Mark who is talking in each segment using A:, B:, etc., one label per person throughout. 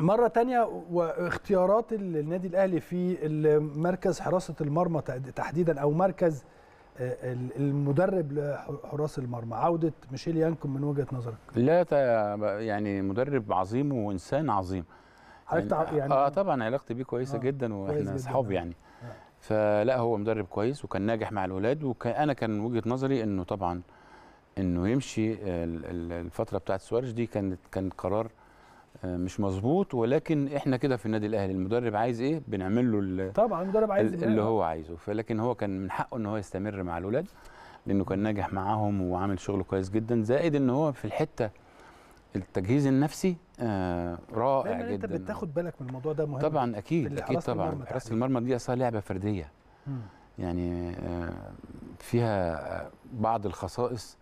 A: مرة تانية واختيارات النادي الأهلي في مركز حراسة المرمى تحديدا أو مركز آه، المدرب لحراس المرمى عودة ميشيل يانكم من وجهة نظرك
B: لا يعني مدرب عظيم وإنسان عظيم يعني, يعني اه طبعا علاقتي بيه كويسه آه جدا واحنا اصحاب يعني آه. فلا هو مدرب كويس وكان ناجح مع الولاد وانا كان وجهه نظري انه طبعا انه يمشي الفتره بتاعت سواريش دي كانت كان قرار آه، مش مظبوط ولكن احنا كده في النادي الاهلي المدرب عايز ايه بنعمل له طبعا المدرب عايز اللي هو عايزه فلكن هو كان من حقه ان هو يستمر مع الاولاد لانه كان ناجح معاهم وعامل شغل كويس جدا زائد ان هو في الحته التجهيز النفسي آه رائع دايما جدا انت
A: بتاخد بالك من الموضوع ده مهم طبعا اكيد اكيد طبعا
B: حراسه المرمى دي اصلا لعبه فرديه مم. يعني آه فيها آه، بعض الخصائص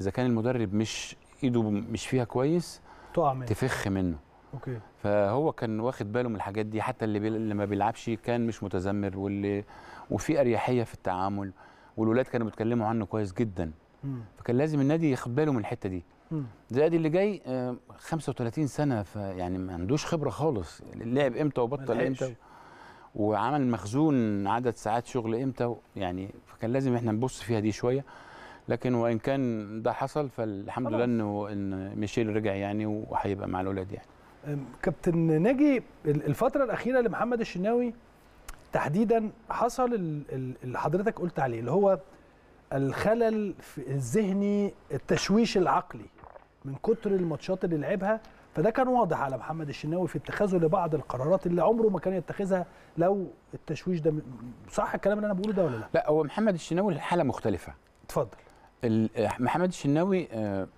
B: اذا كان المدرب مش ايده مش فيها كويس تقع منه تفخ منه اوكي فهو كان واخد باله من الحاجات دي حتى اللي, بي... اللي ما بيلعبش كان مش متذمر واللي وفي اريحيه في التعامل والولاد كانوا بيتكلموا عنه كويس جدا م. فكان لازم النادي ياخد باله من الحته دي زائد اللي جاي 35 آه، سنه فيعني ما عندوش خبره خالص لعب امتى وبطل امتى وعمل مخزون عدد ساعات شغل امتى يعني فكان لازم احنا نبص فيها دي شويه لكن وان كان ده حصل فالحمد لله انه ان ميشيل رجع يعني وهيبقى مع الاولاد
A: يعني كابتن ناجي الفتره الاخيره لمحمد الشناوي تحديدا حصل اللي حضرتك قلت عليه اللي هو الخلل الذهني التشويش العقلي من كتر الماتشات اللي لعبها فده كان واضح على محمد الشناوي في اتخاذه لبعض القرارات اللي عمره ما كان يتخذها لو التشويش ده
B: صح الكلام اللي انا بقوله ده ولا لا؟ لا هو محمد الشناوي الحاله مختلفه اتفضل آه، محمد الشناوي آه،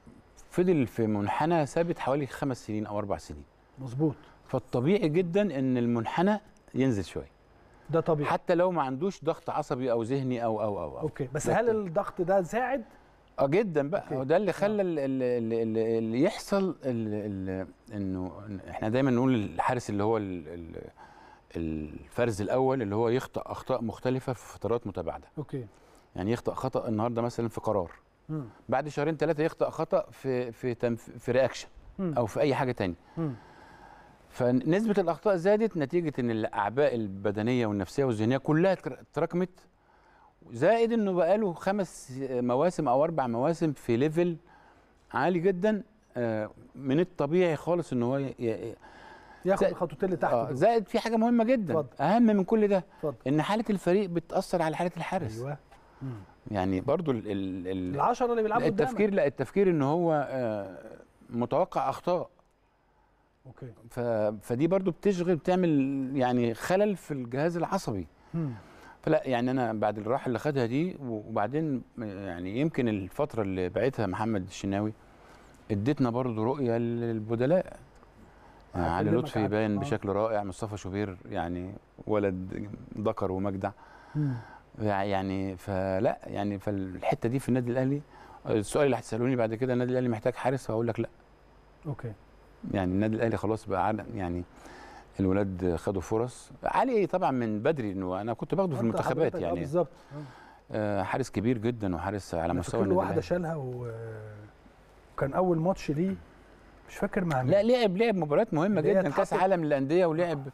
B: فضل في منحنى ثابت حوالي خمس سنين او اربع سنين مظبوط فالطبيعي جدا ان المنحنى ينزل شويه ده طبيعي حتى لو ما عندوش ضغط عصبي او ذهني او او او, أو. اوكي بس هل الضغط ده ساعد اه جدا بقى وده اللي آه. خلى اللي يحصل انه احنا دايما نقول الحارس اللي هو ال الفرز الاول اللي هو يخطا اخطاء مختلفه في فترات متباعده اوكي يعني يخطأ خطأ النهارده مثلا في قرار م. بعد شهرين ثلاثه يخطأ خطأ في في تنف... في رياكشن او في اي حاجه ثانيه فنسبه الاخطاء زادت نتيجه ان الاعباء البدنيه والنفسيه والذهنيه كلها تراكمت زائد انه بقاله خمس مواسم او اربع مواسم في ليفل عالي جدا آه، من الطبيعي خالص ان هو ياخد الخطوتين اللي تحت آه زائد في حاجه مهمه جدا فضل. اهم من كل ده فضل. ان حاله الفريق بتاثر على حاله الحارس أيوة. يعني برضو ال ال العشرة اللي بيلعبوا التفكير لا التفكير ان هو آه، متوقع اخطاء اوكي ف فدي برضو بتشغل بتعمل يعني خلل في الجهاز العصبي مم. فلا يعني انا بعد الراحه اللي خدها دي وبعدين آه، يعني يمكن الفتره اللي بعتها محمد الشناوي ادتنا برضو رؤيه للبدلاء آه، علي لطفي باين بشكل رائع مصطفى شوبير يعني ولد ذكر ومجدع مم. يعني فلا يعني فالحته دي في النادي الاهلي السؤال اللي هتسالوني بعد كده النادي الاهلي محتاج حارس هقول لك لا اوكي يعني النادي الاهلي خلاص بقى يعني الولاد خدوا فرص علي طبعا من بدري انه انا كنت باخده في المنتخبات آه، يعني بالظبط آه. آه، حارس كبير جدا وحارس على مستوى كل واحده
A: شالها وكان
B: اول ماتش ليه مش فاكر مع مين لا لعب لعب مباريات مهمه جدا كاس عالم للانديه ولعب آه.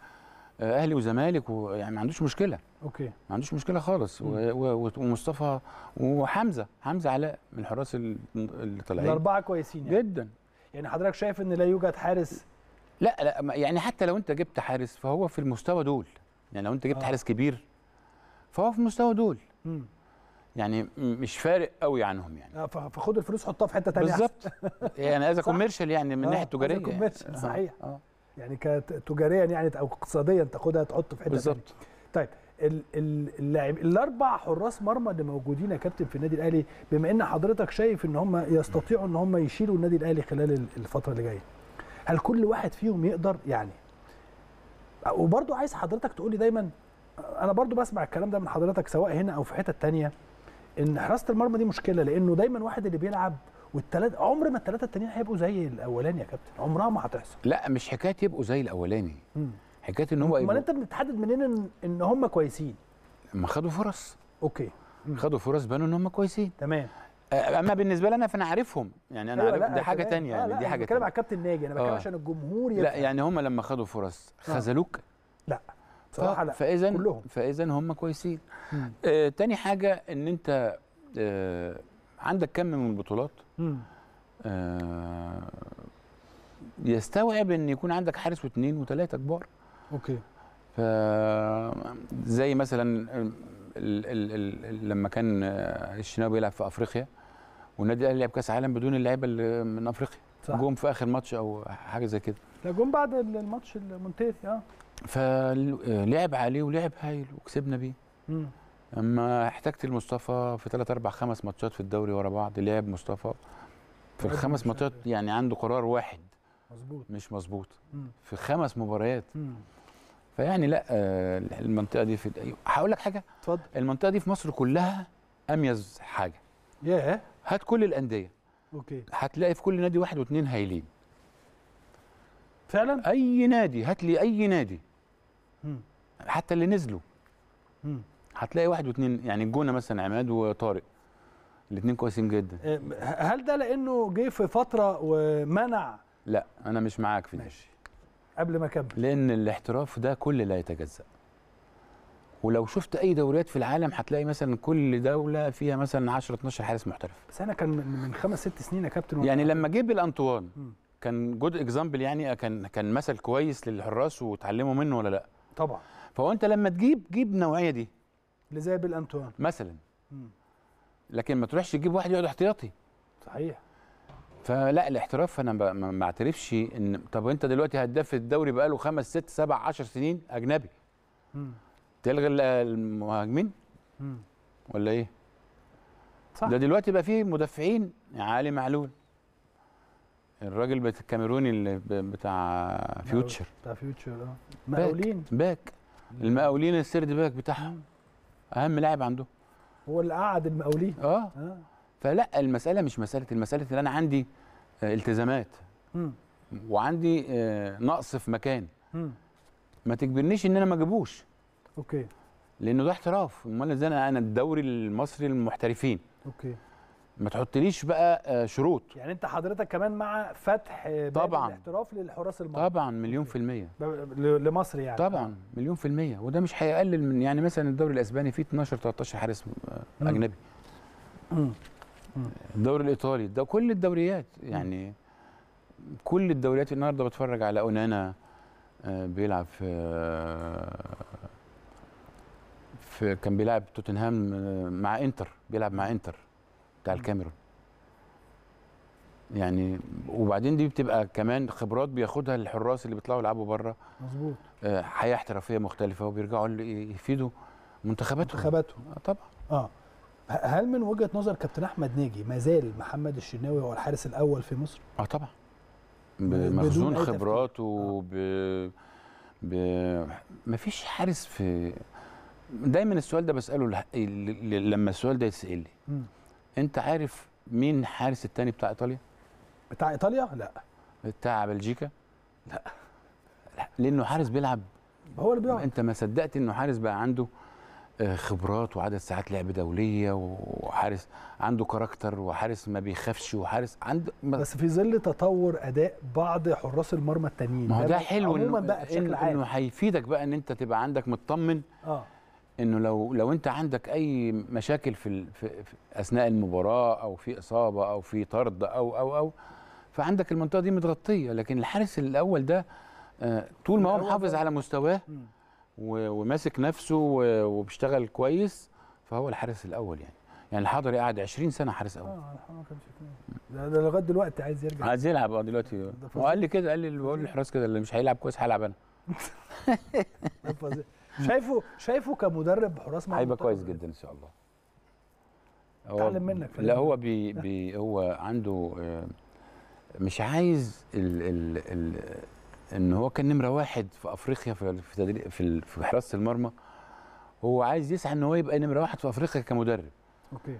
B: اهلي وزمالك ويعني ما عندوش مشكله اوكي ما عندوش مشكله خالص ومصطفى وحمزه حمزه علاء من الحراس اللي طالعين الاربعه
A: كويسين يعني. جدا يعني حضرتك شايف ان لا يوجد حارس
B: لا لا يعني حتى لو انت جبت حارس فهو في المستوى دول يعني لو انت جبت آه. حارس كبير فهو في المستوى دول يعني م. يعني مش فارق قوي عنهم يعني آه
A: فخد الفلوس حطها في حته ثانيه بالظبط يعني اذا كوميرشال
B: يعني من الناحيه آه التجاريه كوميرشال يعني. آه، صحيح
A: آه. يعني تجاريا يعني او اقتصاديا تاخدها تحط في حته بالظبط طيب اللاعب الاربع حراس مرمى اللي موجودين يا كابتن في النادي الاهلي بما ان حضرتك شايف ان هم يستطيعوا ان هم يشيلوا النادي الاهلي خلال الفتره اللي جايه هل كل واحد فيهم يقدر يعني وبرضه عايز حضرتك تقول لي دايما انا برضه بسمع الكلام ده من حضرتك سواء هنا او في حتت تانية ان حراسه المرمى دي مشكله لانه دايما واحد اللي بيلعب والثلاثه عمر ما الثلاثه التانيين هيبقوا زي الاولاني يا كابتن عمرها ما هتحصل
B: لا مش حكايه يبقوا زي الاولاني حكايه ان هو امال انت
A: بتحدد منين ان, إن هم كويسين
B: ما خدوا فرص اوكي مم. خدوا فرص بانوا ان هم كويسين تمام آه، اما بالنسبه لي انا فانا عارفهم يعني انا أيوة، عارف دي حاجه تانية آه، يعني دي حاجه انا بتكلم على الكابتن ناجي انا بتكلم آه. عشان الجمهور يبقى. لا يعني هم لما خدوا فرص خذلوك لا بصراحه لا فاذا فاذا هم كويسين آه تاني حاجه ان انت آه عندك كم من البطولات آه يستوعب ان يكون عندك حارس واثنين وثلاثه كبار اوكي ف زي مثلا ال ال ال لما كان الشناوي بيلعب في افريقيا والنادي الاهلي لعب كاس عالم بدون اللعيبه اللي من افريقيا صح. جم في اخر ماتش او حاجه زي كده لا جم
A: بعد الماتش المنتهي اه
B: فلعب عليه ولعب هايل وكسبنا بيه امم اما احتجت لمصطفى في ثلاث اربع خمس ماتشات في الدوري ورا بعض لعب مصطفى في الخمس ماتشات يعني عنده قرار واحد مظبوط مش مظبوط في خمس مباريات فيعني لا آه، المنطقه دي في هقول لك حاجه اتفضل المنطقه دي في مصر كلها اميز حاجه ياه هات كل الانديه اوكي هتلاقي في كل نادي واحد واثنين هايلين فعلا اي نادي هات لي اي نادي حتى اللي نزلوا هتلاقي واحد واثنين يعني الجونه مثلا عماد وطارق الاثنين كويسين جدا
A: آه، هل ده لانه جه في فتره ومنع
B: لا انا مش معاك في ماشي قبل ما اكمل لان الاحتراف ده كل لا يتجزأ ولو شفت اي دوريات في العالم هتلاقي مثلا كل دوله فيها مثلا 10 12 حارس محترف بس انا كان من خمس ست سنين يا كابتن يعني لما جه بالانطوان كان جود اكزامبل يعني كان كان مثل كويس للحراس وتعلموا منه ولا لا طبعا فهو انت لما تجيب جيب النوعيه دي
A: اللي زي بيل انتوان
B: مثلا لكن ما تروحش تجيب واحد يقعد احتياطي صحيح فلا الاحتراف انا ما اعترفش ان طب انت دلوقتي هداف الدوري بقاله خمس ست سبع عشر سنين اجنبي مم. تلغي المهاجمين مم. ولا ايه؟ صح ده دلوقتي بقى فيه مدافعين علي معلول الراجل الكاميروني اللي بتاع فيوتشر
A: بتاع فيوتشر اه مقاولين
B: باك المقاولين السيرد باك بتاعهم اهم لاعب عنده
A: هو اللي قعد المقاولين اه, آه.
B: فلا المساله مش مساله المساله اللي انا عندي آه، التزامات م. وعندي آه، نقص في مكان م. ما تجبرنيش ان انا ما اجيبوش اوكي لانه ده احتراف امال ازاي انا الدوري المصري للمحترفين اوكي ما تحطليش بقى آه، شروط
A: يعني انت حضرتك كمان مع فتح طبعا الاحتراف للحراس المصري
B: طبعا مليون في المية لمصر يعني طبعا مليون في المية وده مش هيقلل من يعني مثلا الدوري الاسباني فيه 12 13 حارس آه، اجنبي الدوري الايطالي ده كل الدوريات يعني كل الدوريات النهارده بتفرج على اونانا آه، بيلعب في في كان بيلعب توتنهام مع انتر بيلعب مع انتر بتاع الكاميرون يعني وبعدين دي بتبقى كمان خبرات بياخدها الحراس اللي بيطلعوا يلعبوا بره مظبوط آه، حياه احترافيه مختلفه وبيرجعوا يفيدوا منتخباتهم منتخباتهم آه طبعا
A: اه هل من وجهه نظر كابتن احمد ناجي ما زال محمد الشناوي هو الحارس الاول في مصر؟
B: اه طبعا بمخزون خبراته آه. ب... ب... مفيش حارس في دايما السؤال ده بساله ل... لما السؤال ده يتسال لي انت عارف مين الحارس الثاني بتاع ايطاليا بتاع ايطاليا لا بتاع بلجيكا لا لانه حارس بيلعب هو اللي بيقعد انت ما صدقت انه حارس بقى عنده آه، خبرات وعدد ساعات لعب دوليه وحارس عنده كاركتر وحارس ما بيخافش وحارس عنده
A: ما بس في ظل تطور اداء بعض حراس المرمى التانيين ما هو ده حلو بقى انه
B: هيفيدك بقى ان انت تبقى عندك مطمن اه انه لو لو انت عندك اي مشاكل في, في, في اثناء المباراه او في اصابه او في طرد او او او فعندك المنطقه دي متغطيه لكن الحارس الاول ده آه، طول ما هو محافظ على مستواه وماسك نفسه وبيشتغل كويس فهو الحارس الاول يعني يعني الحضري قعد 20 سنه حارس اول اه الحضري كان
A: ده ده لغايه دلوقتي عايز يرجع
B: عايز يلعب اه دلوقتي هو قال لي كده قال لي بقول للحراس كده اللي مش هيلعب كويس هلعب انا
A: شايفه شايفه كمدرب
B: حراس مرمى هيبقى كويس جدا ان شاء الله اتعلم منك لا هو بي بي هو عنده آه، مش عايز ال ال ال ان هو كان نمره واحد في افريقيا في في في حراسه المرمى هو عايز يسعى ان هو يبقى نمره واحد في افريقيا كمدرب اوكي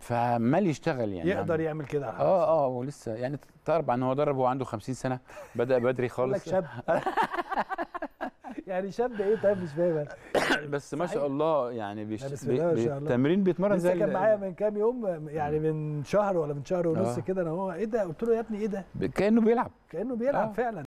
B: فعمال يشتغل يعني يقدر يعمل كده على اه اه ولسه يعني ان هو درب وعنده 50 سنه بدا بدري خالص شاب
A: يعني شاب ايه طيب مش فاهم
B: بس ما شاء الله يعني بيش... بي... تمرين بيتمرن زي كان معايا
A: من كام يوم يعني من شهر ولا من شهر ونص آه. كده انا هو ايه ده قلت له يا ابني ايه ده كانه بيلعب كانه بيلعب آه. فعلا